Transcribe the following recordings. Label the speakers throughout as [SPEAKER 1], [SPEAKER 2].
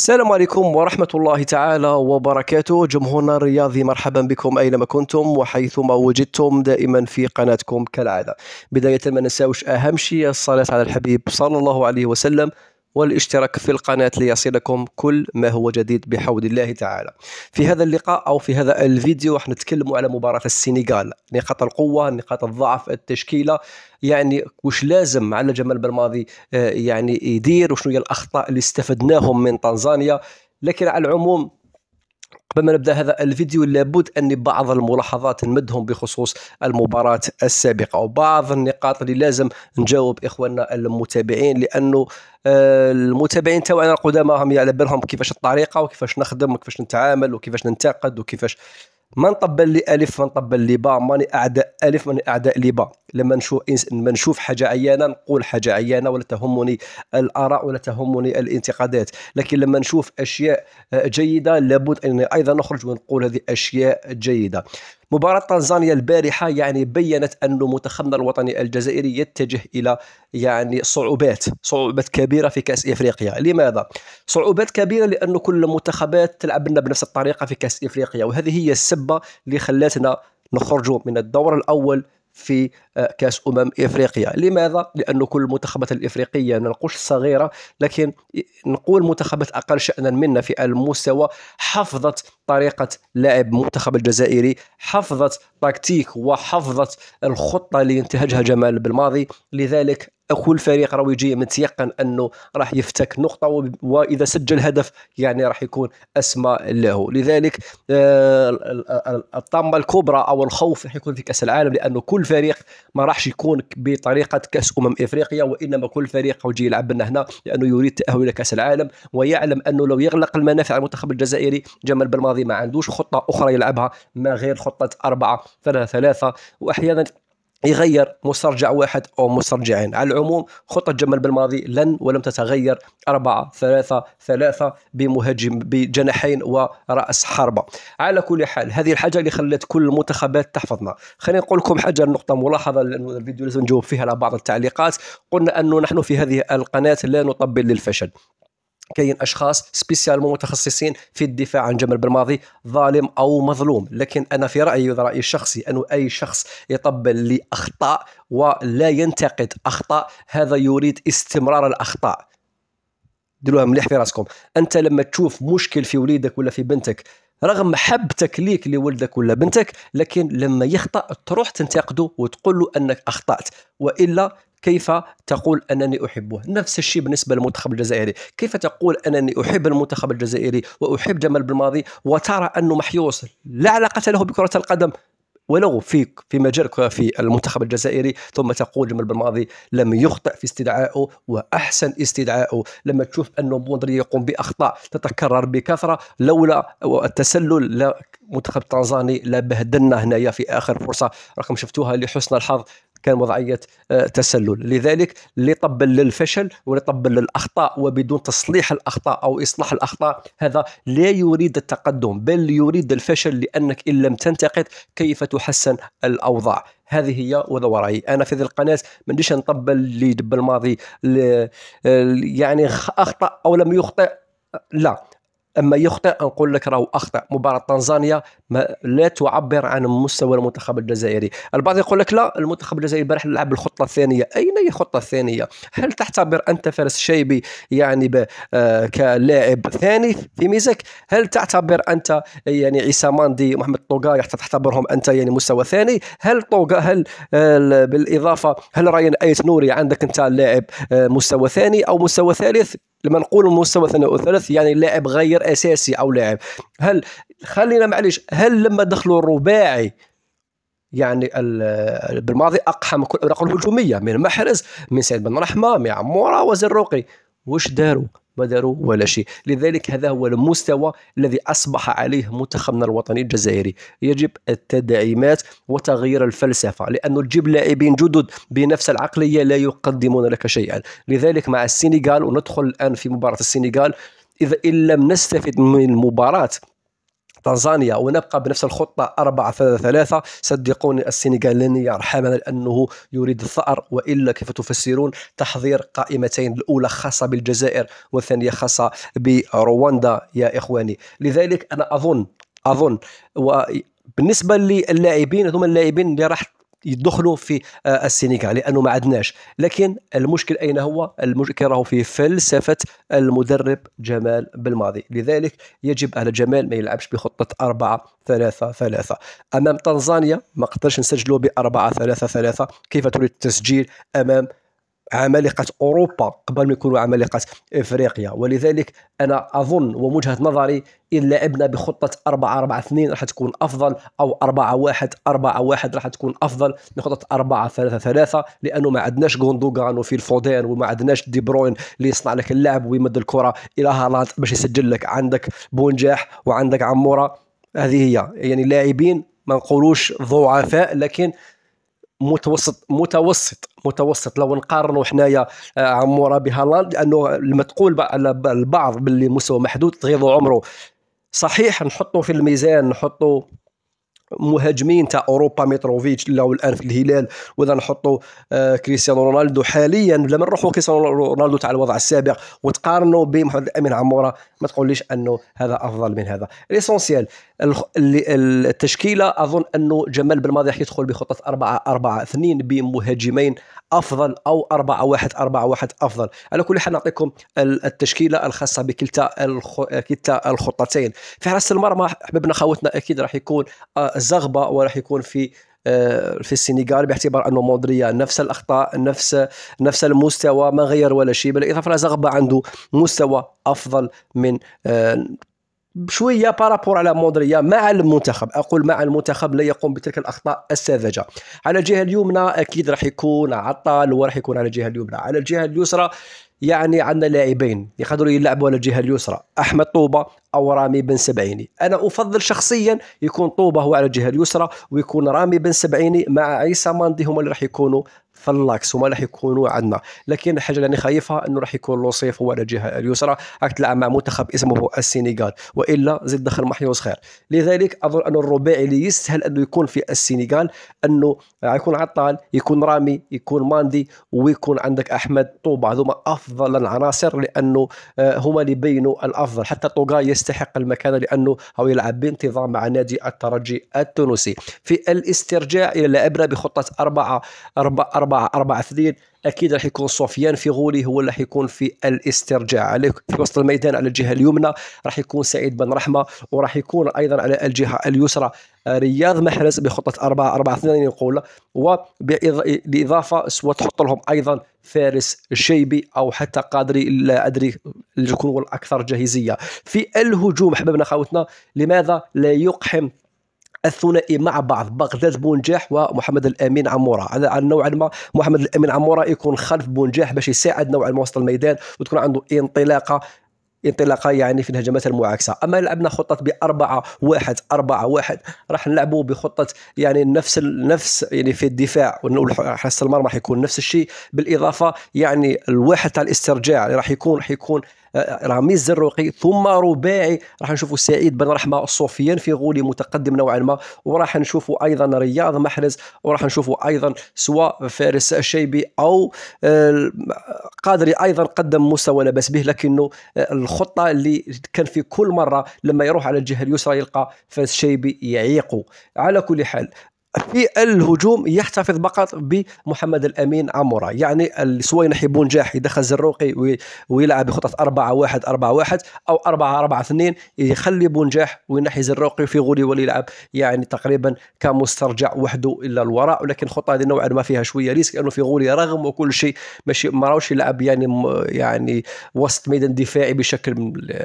[SPEAKER 1] السلام عليكم ورحمة الله تعالى وبركاته جمهورنا الرياضي مرحبا بكم أينما كنتم وحيثما وجدتم دائما في قناتكم كالعادة بداية ما نساوش أهم شيء الصلاة على الحبيب صلى الله عليه وسلم والاشتراك في القناة ليصلكم كل ما هو جديد بحول الله تعالى في هذا اللقاء أو في هذا الفيديو راح نتكلم على مباراة السنغال نقاط القوة نقاط الضعف التشكيلة يعني وش لازم على جمال بالماضي آه، يعني يدير وشنو هي الأخطاء اللي استفدناهم من تنزانيا لكن على العموم قبل ما نبدا هذا الفيديو لابد اني بعض الملاحظات نمدهم بخصوص المباراه السابقه وبعض النقاط اللي لازم نجاوب اخواننا المتابعين لانه آه، المتابعين تاعنا القدامى هم على بالهم كيفاش الطريقه وكيفاش نخدم وكيفاش نتعامل وكيفاش ننتقد وكيفاش ما نطبل لالف ما نطبل لباء ماني اعداء الف ماني اعداء لباء لما نشوف لما نشوف حاجه عيانه نقول حاجه عيانه ولا تهمني الاراء ولا تهمني الانتقادات لكن لما نشوف اشياء آه، جيده لابد اني ايضا نخرج ونقول هذه اشياء جيده مباراة تنزانيا البارحة يعني بينت أن منتخبنا الوطني الجزائري يتجه إلى يعني صعوبات صعوبات كبيرة في كأس إفريقيا لماذا؟ صعوبات كبيرة لأن كل المنتخبات تلعب لنا بنفس الطريقة في كأس إفريقيا وهذه هي السبة اللي خلاتنا نخرج من الدور الأول في آه، كاس امم افريقيا لماذا لانه كل المنتخبات الافريقيه ما نقولش صغيره لكن نقول منتخبات اقل شانا منا في المستوى حفظت طريقه لعب المنتخب الجزائري حفظت تكتيك وحفظت الخطه اللي انتهجها جمال بالماضي لذلك كل فريق راه يجي متيقن انه راح يفتك نقطه واذا سجل هدف يعني راح يكون اسمى له لذلك آه، الطامه الكبرى او الخوف راح يكون في كاس العالم لانه كل فريق ما راحش يكون بطريقه كاس امم افريقيا وانما كل فريق يجي يلعب لنا هنا لانه يريد تاهل كاس العالم ويعلم انه لو يغلق المنافع على المنتخب الجزائري جمال بالماضي ما عندوش خطه اخرى يلعبها ما غير خطه اربعه ثلاثه ثلاثه واحيانا يغير مسترجع واحد أو مسترجعين على العموم خطة جمل بالماضي لن ولم تتغير أربعة ثلاثة ثلاثة بمهاجم بجناحين ورأس حربة على كل حال هذه الحاجة اللي خلت كل المنتخبات تحفظنا خلينا نقول لكم حاجة نقطة ملاحظة لأن الفيديو لازم نجاوب فيها على بعض التعليقات قلنا أنه نحن في هذه القناة لا نطبل للفشل كاين اشخاص سبيسيالمون متخصصين في الدفاع عن جمال بالماضي ظالم او مظلوم لكن انا في رايي رايي الشخصي انه اي شخص يطبل لاخطاء ولا ينتقد اخطاء هذا يريد استمرار الاخطاء ديروها مليح في راسكم انت لما تشوف مشكل في وليدك ولا في بنتك رغم محبتك ليك لولدك ولا بنتك لكن لما يخطا تروح تنتقده وتقول له انك اخطات والا كيف تقول انني احبه نفس الشيء بالنسبه للمنتخب الجزائري كيف تقول انني احب المنتخب الجزائري واحب جمال بالماضي وترى انه محيوس لا علاقه له بكره القدم ولو في في مجال في المنتخب الجزائري ثم تقول جمال بالماضي لم يخطئ في استدعائه واحسن استدعائه لما تشوف انه بوندري يقوم باخطاء تتكرر بكثره لولا التسلل لا منتخب تنزاني لا بهدلنا هنايا في اخر فرصه رقم شفتوها لحسن الحظ كان وضعيه آه، تسلل لذلك اللي طبل للفشل ويطبل للاخطاء وبدون تصليح الاخطاء او اصلاح الاخطاء هذا لا يريد التقدم بل يريد الفشل لانك ان لم تنتقد كيف تحسن الاوضاع هذه هي وذا انا في ذي القناه ما نديش نطبل اللي بالماضي الماضي آه، يعني اخطا او لم يخطئ لا اما يخطئ نقول لك راهو اخطا مباراه تنزانيا لا تعبر عن مستوى المنتخب الجزائري البعض يقول لك لا المنتخب الجزائري البارح لعب بالخطه الثانيه اين هي الخطه الثانيه هل تعتبر انت فارس الشيبي يعني آه كلاعب ثاني في ميزك هل تعتبر انت يعني عيسى ماندي محمد طوغاي تعتبرهم انت يعني مستوى ثاني هل طوغا هل آه بالاضافه هل راين ايت نوري عندك انت لاعب آه مستوى ثاني او مستوى ثالث لما نقول المستوى الثاني والثالث يعني لاعب غير اساسي او لاعب هل خلينا معليش هل لما دخلوا الرباعي يعني بالماضي اقحم كل الاوراق الهجوميه من محرز من سعيد بن رحمه من عموره وزروقي واش داروا ما داروا ولا شيء لذلك هذا هو المستوى الذي أصبح عليه منتخبنا الوطني الجزائري يجب التدعيمات وتغيير الفلسفة لأن تجيب لاعبين جدد بنفس العقلية لا يقدمون لك شيئا لذلك مع السنغال وندخل الآن في مباراة السنغال إذا إن لم نستفد من المباراة تنزانيا ونبقى بنفس الخطة 4 3 3 صدقوني السنغال لن يرحمنا لأنه يريد الثأر وإلا كيف تفسرون تحضير قائمتين الأولى خاصة بالجزائر والثانية خاصة برواندا يا إخواني لذلك أنا أظن أظن و بالنسبه للاعبين هذوما اللاعبين اللي راح يدخلوا في آه، السينغال لانه ما عدناش لكن المشكل اين هو المشكل راهو في فلسفه المدرب جمال بالماضي لذلك يجب على جمال ما يلعبش بخطه 4 3 3 امام تنزانيا ما قدرش نسجلوا ب 4 3 3 كيف تريد التسجيل امام عمالقه اوروبا قبل ما يكونوا عمالقه افريقيا ولذلك انا اظن ومجهه نظري ان لعبنا بخطه 4 4 2 راح تكون افضل او 4 1 4 1 راح تكون افضل من خطه 4 3 3 لانه ما عندناش غوندوغان وفي الفودين وما عندناش دي بروين اللي يصنع لك اللعب ويمد الكره الى هالاند باش يسجل لك عندك بونجاح وعندك عموره هذه هي يعني لاعبين ما نقولوش ضعفاء لكن متوسط متوسط متوسط لو نقارنوا حنايا آه، عموره بهالاند لانه المتقول على البعض باللي مستوى محدود تغيضوا عمره صحيح نحطوا في الميزان نحطوا مهاجمين تاع اوروبا متروفيتش لو الان في الهلال واذا نحطوا آه، كريستيانو رونالدو حاليا لما نروحوا كريستيانو رونالدو تاع الوضع السابق وتقارنوا بمحمد الامين عموره ما تقوليش انه هذا افضل من هذا ليسونسيال التشكيله اظن انه جمال بالماضي راح يدخل بخطه 4 4 2 بمهاجمين افضل او 4 1 4 1 افضل على كل حال نعطيكم التشكيله الخاصه بكلتا كلتا الخطتين في حراسه المرمى حبيبنا خوتنا اكيد راح يكون آه، زغبه وراح يكون في آه، في السنغال باعتبار انه مودريا نفس الاخطاء نفس نفس المستوى ما غير ولا شيء بالاضافه لزغبه عنده مستوى افضل من آه، بشويه بارابور على موندريا مع المنتخب اقول مع المنتخب لا يقوم بتلك الاخطاء الساذجه على الجهه اليمنى اكيد راح يكون عطال وراح يكون على الجهه اليمنى على الجهه اليسرى يعني عندنا لاعبين يقدروا يلعبوا على الجهه اليسرى احمد طوبه او رامي بن سبعيني انا افضل شخصيا يكون طوبه هو على الجهه اليسرى ويكون رامي بن سبعيني مع عيسى ماندي هما اللي راح يكونوا فاللاكس هما راح يكونوا عندنا لكن الحاجه اللي انا خايفها انه راح يكون لوصيف هو على الجهه اليسرى راك تلعب مع منتخب اسمه السنغال والا زيد دخل محيوس خير لذلك اظن انه الرباعي اللي يستاهل انه يكون في السنغال انه يكون عطال يكون رامي يكون ماندي ويكون عندك احمد طوبه هذوما افضل العناصر لانه آه، هما اللي بينوا الافضل حتى طوغا يستحق المكانه لانه هو يلعب بانتظام مع نادي الترجي التونسي في الاسترجاع الى لعبنا بخطه 4 4 4 4 4 2 اكيد راح يكون سفيان غولي هو اللي راح يكون في الاسترجاع عليك في وسط الميدان على الجهه اليمنى راح يكون سعيد بن رحمه وراح يكون ايضا على الجهه اليسرى رياض محرز بخطه 4 4 2 نقول وبالاضافه سوا تحط لهم ايضا فارس شيبي او حتى قادري لا ادري اللي يكون الاكثر جاهزيه في الهجوم حبيبنا خاوتنا لماذا لا يقحم الثنائي مع بعض بغداد بونجاح ومحمد الامين عموره على نوعا ما محمد الامين عموره يكون خلف بونجاح باش يساعد نوعا ما وسط الميدان وتكون عنده انطلاقه انطلاقه يعني في الهجمات المعاكسه اما لعبنا خطه ب 4 1 4 1 راح نلعبوا بخطه يعني نفس نفس يعني في الدفاع حس المرمى راح يكون نفس الشيء بالاضافه يعني الواحد تاع الاسترجاع اللي يعني راح يكون راح يكون رامي الزروقي ثم رباعي راح نشوفوا سعيد بن رحمه الصوفيان في غولي متقدم نوعا ما وراح نشوفوا ايضا رياض محرز وراح نشوفوا ايضا سواء فارس الشيبي او آه، قادري ايضا قدم مستوى لا باس به لكنه آه، الخطه اللي كان في كل مره لما يروح على الجهه اليسرى يلقى فارس الشيبي يعيقه على كل حال في الهجوم يحتفظ فقط بمحمد الامين عمورا يعني السوين يحبون جاح يدخل زروقي ويلعب بخطه 4 1 4 1 او 4 4 2 يخلي بونجاح وينحي زروقي في غولي ويلعب يعني تقريبا كمسترجع وحده الى الوراء ولكن الخطه هذه نوعا ما فيها شويه ريسك لانه في غولي رغم وكل شيء ماشي ما راهوش يلعب يعني يعني وسط ميدان دفاعي بشكل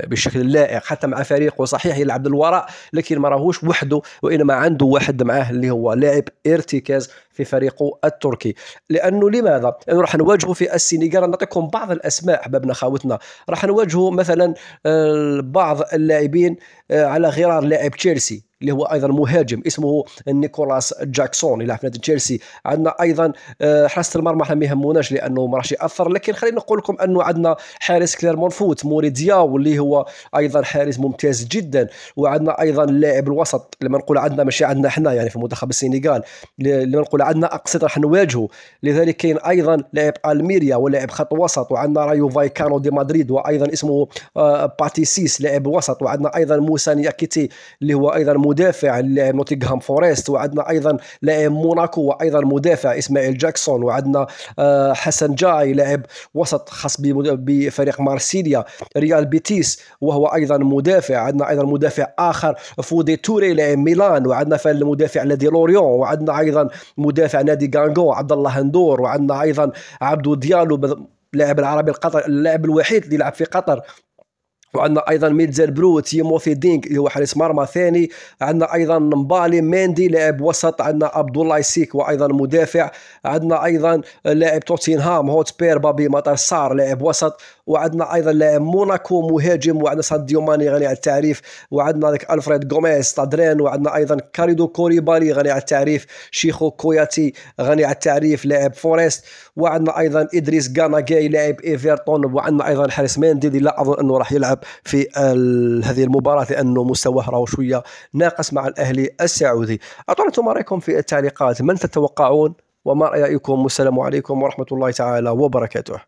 [SPEAKER 1] بشكل لائق حتى مع فريقه صحيح يلعب للوراء لكن ما راهوش وحده وانما عنده واحد معاه اللي هو لاعب ارتكاز في فريقه التركي لانه لماذا؟ لانه راح نواجهه في السنغال نعطيكم بعض الاسماء حبابنا خاوتنا راح نواجهه مثلا آه، بعض اللاعبين آه، على غرار لاعب تشيلسي اللي هو ايضا مهاجم اسمه نيكولاس جاكسون يلعب في نادي تشيلسي عندنا ايضا حراسه المرمى ما يهموناش لانه ما راحش ياثر لكن خلينا نقول لكم انه عندنا حارس كليرمون فوت موري دياو اللي هو ايضا حارس ممتاز جدا وعندنا ايضا لاعب الوسط لما نقول عندنا ماشي عندنا احنا يعني في منتخب السنغال لما نقول عندنا اقصد راح نواجهه لذلك كاين ايضا لاعب الميريا ولاعب خط وسط وعندنا رايو فايكانو دي مدريد وايضا اسمه آه، باتيسيس لاعب وسط وعندنا ايضا موسى نياكيتي اللي هو ايضا مدافع نوتيغهام فورست وعندنا ايضا لاعب موناكو وايضا مدافع اسماعيل جاكسون وعندنا آه، حسن جاي لاعب وسط خاص بفريق مارسيليا ريال بيتيس وهو ايضا مدافع عندنا ايضا مدافع اخر فودي توري لاعب ميلان وعندنا المدافع نادي لوريون وعندنا ايضا مدافع نادي غانغو عبد الله هندور وعندنا ايضا عبدو ديالو لاعب العربي القطر اللاعب الوحيد اللي لعب في قطر وعندنا ايضا ميدزر برو تيموثي دينك اللي هو حارس مرمى ثاني عندنا ايضا مبالي ماندي لاعب وسط عندنا عبد الله سيك وايضا مدافع عندنا ايضا لاعب توتنهام هوتسبير بابي مطر سار لاعب وسط وعندنا ايضا موناكو مهاجم وعندنا ساديو ماني غني على التعريف وعندنا ذاك الفريد غوميز تادرين وعندنا ايضا كاريدو كوريبالي غني على التعريف شيخو كوياتي غني على التعريف لاعب فورست وعندنا ايضا ادريس غاناغاي لاعب ايفرتون وعندنا ايضا حارس مندي اللي لا اظن انه راح يلعب في هذه المباراه لانه مستواه راهو شويه ناقص مع الاهلي السعودي اعطونا انتم رايكم في التعليقات من تتوقعون وما رايكم والسلام عليكم ورحمه الله تعالى وبركاته